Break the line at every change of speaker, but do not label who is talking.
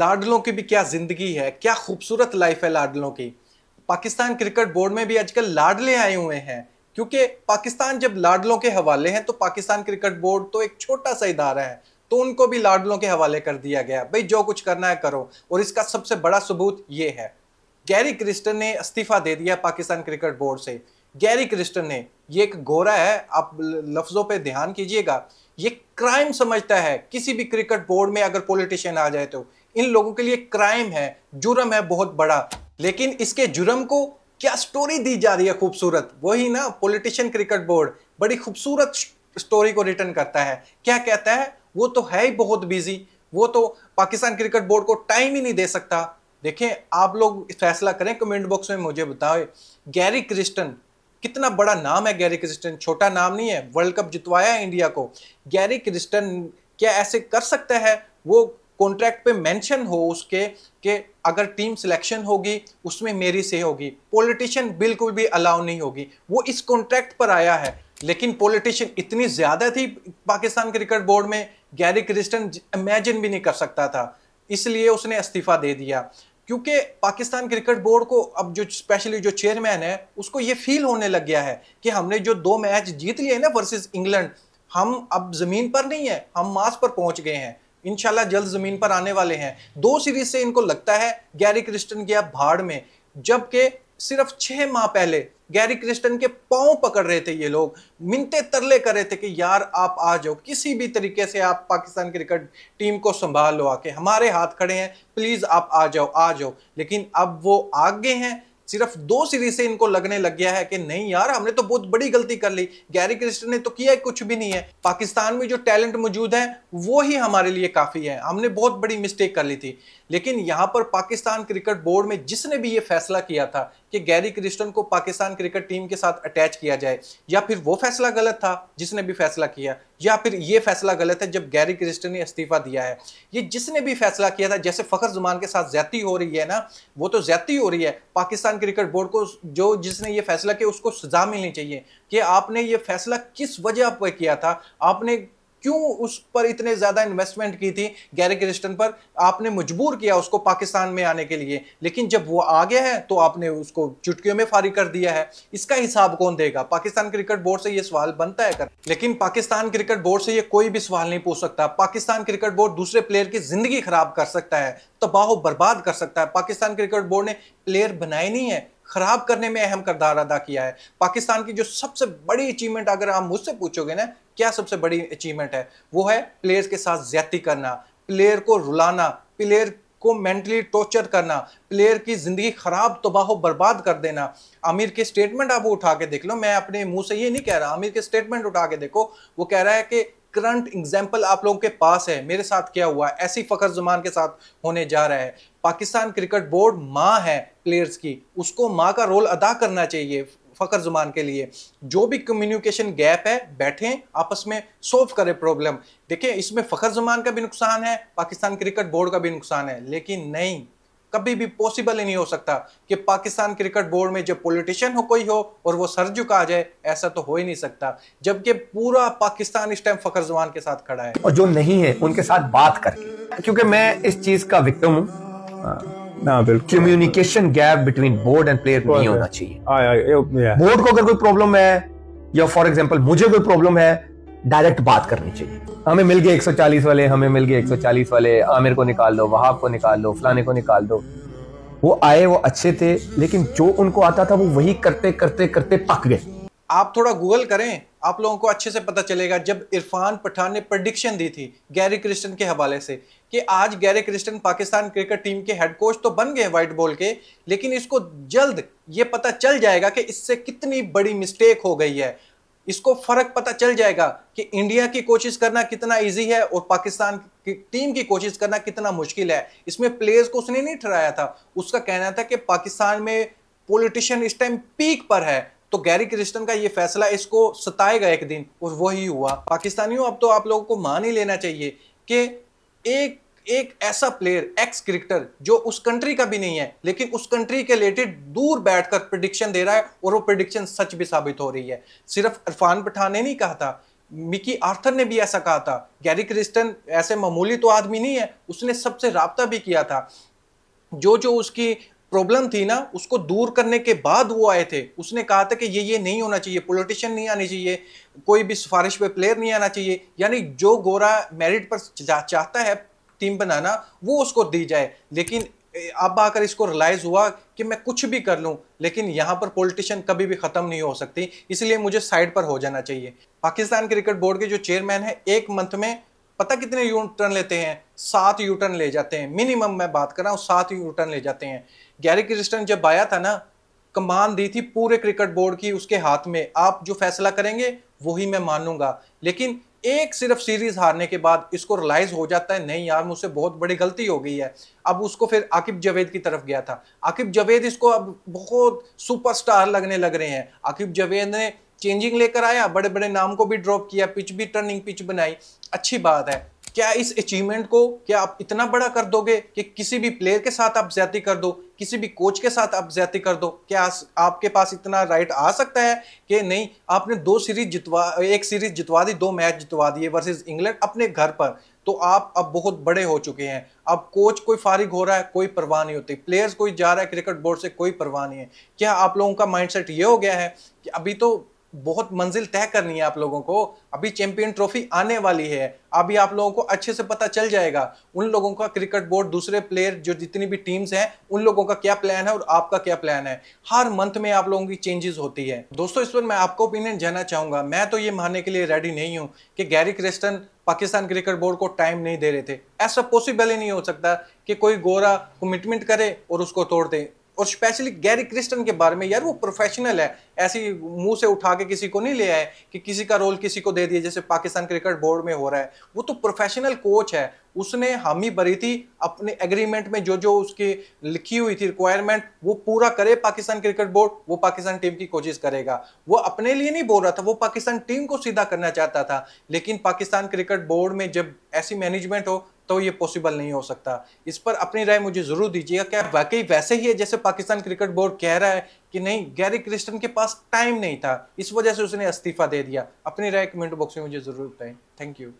लाडलों की भी क्या ज़िंदगी है क्या खूबसूरत लाइफ है लाडलों की पाकिस्तान क्रिकेट बोर्ड में भी आजकल लाडले आए हुए हैं क्योंकि पाकिस्तान जब लाडलों के हवाले हैं तो पाकिस्तान क्रिकेट बोर्ड तो एक छोटा सा इदारा है तो उनको भी लाडलों के हवाले कर दिया गया भाई जो कुछ करना है करो और इसका सबसे बड़ा सबूत ये है गैरी क्रिस्टन ने इस्तीफा दे दिया पाकिस्तान क्रिकेट बोर्ड से गैरी क्रिस्टन ने ये एक गोरा है आप लफ्ज़ों पर ध्यान कीजिएगा ये क्राइम समझता है किसी भी क्रिकेट बोर्ड में अगर पॉलिटिशियन आ जाए तो इन लोगों के लिए क्राइम है जुर्म है बहुत बड़ा लेकिन इसके जुर्म को क्या स्टोरी दी जा रही है खूबसूरत वही ना पॉलिटिशियन क्रिकेट बोर्ड बड़ी खूबसूरत स्टोरी को रिटर्न करता है क्या कहता है वो तो है ही बहुत बिजी वो तो पाकिस्तान क्रिकेट बोर्ड को टाइम ही नहीं दे सकता देखें आप लोग फैसला करें कमेंट बॉक्स में मुझे बताओ गैरी क्रिस्टन कितना बड़ा नाम है गैरी क्रिस्टन छोटा नाम नहीं है वर्ल्ड कप जितवाया है इंडिया को गैरी क्रिस्टन क्या ऐसे कर सकता है वो कॉन्ट्रैक्ट पे मेंशन हो उसके कि अगर टीम सिलेक्शन होगी उसमें मेरी से होगी पॉलिटिशियन बिल्कुल भी अलाउ नहीं होगी वो इस कॉन्ट्रैक्ट पर आया है लेकिन पॉलिटिशियन इतनी ज़्यादा थी पाकिस्तान क्रिकेट बोर्ड में गैरी क्रिस्टन इमेजिन भी नहीं कर सकता था इसलिए उसने इस्तीफा दे दिया क्योंकि पाकिस्तान क्रिकेट बोर्ड को अब जो स्पेशली जो चेयरमैन है उसको ये फील होने लग गया है कि हमने जो दो मैच जीत लिए ना वर्सेस इंग्लैंड हम अब ज़मीन पर नहीं है हम मास पर पहुंच गए हैं इनशाला जल्द ज़मीन पर आने वाले हैं दो सीरीज से इनको लगता है गैरी क्रिस्टन गया भाड़ में जबकि सिर्फ छह माह पहले गैरी क्रिस्टन के पाँव पकड़ रहे थे ये लोग मिनते तरले कर रहे थे कि यार आप आ जाओ किसी भी तरीके से आप पाकिस्तान क्रिकेट टीम को संभाल लो आके हमारे हाथ खड़े हैं प्लीज़ आप आ जाओ आ जाओ लेकिन अब वो आगे हैं सिर्फ दो सीरीज से इनको लगने लग गया है कि नहीं यार हमने तो बहुत बड़ी गलती कर ली गैरी क्रिस्टन ने तो किया कुछ भी नहीं है पाकिस्तान में जो टैलेंट मौजूद है वो ही हमारे लिए काफ़ी है हमने बहुत बड़ी मिस्टेक कर ली थी लेकिन यहां पर पाकिस्तान क्रिकेट बोर्ड में जिसने भी ये फैसला किया था कि गैरी क्रिस्टन को पाकिस्तान क्रिकेट टीम के साथ अटैच किया जाए या फिर वो फैसला गलत था जिसने भी फैसला किया या फिर ये फैसला गलत है जब गैरी क्रिस्टन ने इस्तीफा दिया है ये जिसने भी फैसला किया था जैसे फखर जुमान के साथ ज्यादा हो रही है ना वो तो ज्यादा हो रही है पाकिस्तान क्रिकेट बोर्ड को जो जिसने ये फैसला किया उसको सजा मिलनी चाहिए कि आपने ये फैसला किस वजह पर किया था आपने क्यों उस पर इतने ज़्यादा इन्वेस्टमेंट की थी गैरी क्रिस्टन पर आपने मजबूर किया उसको पाकिस्तान में आने के लिए लेकिन जब वो आ गया है तो आपने उसको चुटकियों में फारिग कर दिया है इसका हिसाब कौन देगा पाकिस्तान क्रिकेट बोर्ड से ये सवाल बनता है कर लेकिन पाकिस्तान क्रिकेट बोर्ड से ये कोई भी सवाल नहीं पूछ सकता पाकिस्तान क्रिकेट बोर्ड दूसरे प्लेयर की ज़िंदगी ख़राब कर सकता है तबाह बर्बाद कर सकता है पाकिस्तान क्रिकेट बोर्ड ने प्लेयर बनाए नहीं है खराब करने में अहम करदार अदा किया है पाकिस्तान की जो सबसे बड़ी अचीवमेंट अगर आप मुझसे पूछोगे ना क्या सबसे बड़ी अचीवमेंट है वो है प्लेयर्स के साथ ज्यादा करना प्लेयर को रुलाना प्लेयर को मेंटली टॉर्चर करना प्लेयर की ज़िंदगी ख़राब तबाह बर्बाद कर देना आमिर के स्टेटमेंट आप उठा के देख लो मैं अपने मुंह से ये नहीं कह रहा आमिर के स्टेटमेंट उठा के देखो वो कह रहा है कि करंट एग्जाम्पल आप लोगों के पास है मेरे साथ क्या हुआ ऐसी फ़खर जुमान के साथ होने जा रहा है पाकिस्तान क्रिकेट बोर्ड माँ है प्लेयर्स की उसको माँ का रोल अदा करना चाहिए फ़खर ज़ुमान के लिए जो भी कम्युनिकेशन गैप है बैठें आपस में सॉल्व करें प्रॉब्लम देखिए इसमें फ़खर ज़ुमान का भी नुकसान है पाकिस्तान क्रिकेट बोर्ड का भी नुकसान है लेकिन नहीं कभी भी पॉसिबल ही नहीं हो सकता कि पाकिस्तान क्रिकेट बोर्ड में जब पॉलिटिशियन हो कोई हो और वो सर झुका आ जाए ऐसा तो हो ही नहीं सकता जबकि पूरा पाकिस्तान इस टाइम फखर जवान के साथ खड़ा है और जो नहीं है उनके साथ बात करके क्योंकि मैं इस चीज का विक्टिम हूँ हाँ। ना बिल्कुल communication gap between board and player नहीं होना चाहिए बोर्ड को अगर कोई प्रॉब्लम है या फॉर एग्जाम्पल मुझे कोई प्रॉब्लम है डायरेक्ट बात करनी चाहिए हमें मिल गए 140 वाले हमें मिल गए 140 वाले आमिर को निकाल दो वहाब को निकाल दो फलाने को निकाल दो वो आए वो अच्छे थे लेकिन जो उनको आता था वो वही करते करते करते पक गए आप थोड़ा गूगल करें आप लोगों को अच्छे से पता चलेगा जब इरफान पठान ने प्रडिक्शन दी थी गैरी क्रिस्टन के हवाले से कि आज Gary Kirsten Pakistan cricket team के हेड कोच तो बन गए वाइट बॉल के लेकिन इसको जल्द ये पता चल जाएगा कि इससे कितनी बड़ी मिस्टेक हो गई है इसको फर्क पता चल जाएगा कि इंडिया की कोशिश करना कितना इजी है और पाकिस्तान की टीम की कोशिश करना कितना मुश्किल है इसमें प्लेयर्स को उसने नहीं ठहराया था उसका कहना था कि पाकिस्तान में पॉलिटिशियन इस टाइम पीक पर है तो गैरी क्रिस्टन का ये फैसला इसको सताएगा एक दिन और वही हुआ पाकिस्तानियों अब तो आप लोगों को मान ही लेना चाहिए कि एक एक ऐसा प्लेयर एक्स क्रिकेटर जो उस कंट्री का भी नहीं है लेकिन उस कंट्री के रिलेटेड दूर बैठकर प्रडिक्शन दे रहा है और वो प्रडिक्शन सच भी साबित हो रही है सिर्फ इरफान पठान ने नहीं कहा था मिकी आर्थर ने भी ऐसा कहा था गैरी क्रिस्टन ऐसे मामूली तो आदमी नहीं है उसने सबसे रबता भी किया था जो जो उसकी प्रॉब्लम थी ना उसको दूर करने के बाद वो आए थे उसने कहा था कि ये ये नहीं होना चाहिए पोलिटिशियन नहीं आने चाहिए कोई भी सिफारिश पे प्लेयर नहीं आना चाहिए यानी जो गोरा मेरिट पर चाहता है टीम बनाना वो उसको दी जाए लेकिन अब आकर इसको रिलाइज हुआ कि मैं कुछ भी कर लूं लेकिन यहाँ पर पॉलिटिशियन कभी भी ख़त्म नहीं हो सकती इसलिए मुझे साइड पर हो जाना चाहिए पाकिस्तान क्रिकेट बोर्ड के जो चेयरमैन है एक मंथ में पता कितने यू टर्न लेते हैं सात यू टर्न ले जाते हैं मिनिमम मैं बात कर रहा हूँ सात यू टर्न ले जाते हैं गैरी क्रिस्टन जब आया था ना कमान दी थी पूरे क्रिकेट बोर्ड की उसके हाथ में आप जो फैसला करेंगे वही मैं मानूंगा लेकिन एक सिर्फ सीरीज हारने के बाद इसको रिलाइज हो जाता है नहीं यार मुझसे बहुत बड़ी गलती हो गई है अब उसको फिर आकिब जवेद की तरफ गया था आकिब जवेद इसको अब बहुत सुपरस्टार लगने लग रहे हैं आकिब जवेद ने चेंजिंग लेकर आया बड़े बड़े नाम को भी ड्रॉप किया पिच भी टर्निंग पिच बनाई अच्छी बात है क्या इस अचीवमेंट को क्या आप इतना बड़ा कर दोगे कि किसी भी प्लेयर के साथ आप ज्यादा कर दो किसी भी कोच के साथ आप ज्यादा कर दो क्या आपके पास इतना राइट आ सकता है कि नहीं आपने दो सीरीज जितवा एक सीरीज जितवा दी दो मैच जितवा दिए वर्सेस इंग्लैंड अपने घर पर तो आप अब बहुत बड़े हो चुके हैं अब कोच कोई फारिग हो रहा है कोई परवाह नहीं होती प्लेयर्स कोई जा रहा है क्रिकेट बोर्ड से कोई परवाह नहीं है क्या आप लोगों का माइंडसेट ये हो गया है कि अभी तो बहुत मंजिल तय करनी है आप लोगों को अभी चैंपियन ट्रॉफी आने वाली है अभी आप लोगों को अच्छे से पता चल जाएगा उन लोगों का क्रिकेट बोर्ड दूसरे प्लेयर जो जितनी भी टीम्स हैं उन लोगों का क्या प्लान है और आपका क्या प्लान है हर मंथ में आप लोगों की चेंजेस होती है दोस्तों इस पर मैं आपका ओपिनियन जानना चाहूंगा मैं तो ये मानने के लिए रेडी नहीं हूँ कि Gary Kirsten Pakistan cricket board को टाइम नहीं दे रहे थे ऐसा पॉसिबल ही नहीं हो सकता कि कोई गोरा कमिटमेंट करे और उसको तोड़ दे और स्पेशली गैरी क्रिस्टन के बारे में यार वो प्रोफेशनल है ऐसी मुंह से उठा के किसी को नहीं ले आए कि किसी का रोल किसी को दे दिए जैसे पाकिस्तान क्रिकेट बोर्ड में हो रहा है वो तो प्रोफेशनल कोच है उसने हामी भरी थी अपने एग्रीमेंट में जो जो उसकी लिखी हुई थी रिक्वायरमेंट वो पूरा करे पाकिस्तान क्रिकेट बोर्ड वो पाकिस्तान टीम की कोशिश करेगा वो अपने लिए नहीं बोल रहा था वो पाकिस्तान टीम को सीधा करना चाहता था लेकिन पाकिस्तान क्रिकेट बोर्ड में जब ऐसी मैनेजमेंट हो तो ये पॉसिबल नहीं हो सकता इस पर अपनी राय मुझे ज़रूर दीजिएगा क्या वाकई वैसे ही है जैसे पाकिस्तान क्रिकेट बोर्ड कह रहा है कि नहीं गैरी क्रिस्टन के पास टाइम नहीं था इस वजह से उसने इस्तीफा दे दिया अपनी राय कमेंट बॉक्स में मुझे ज़रूर बताएं थैंक यू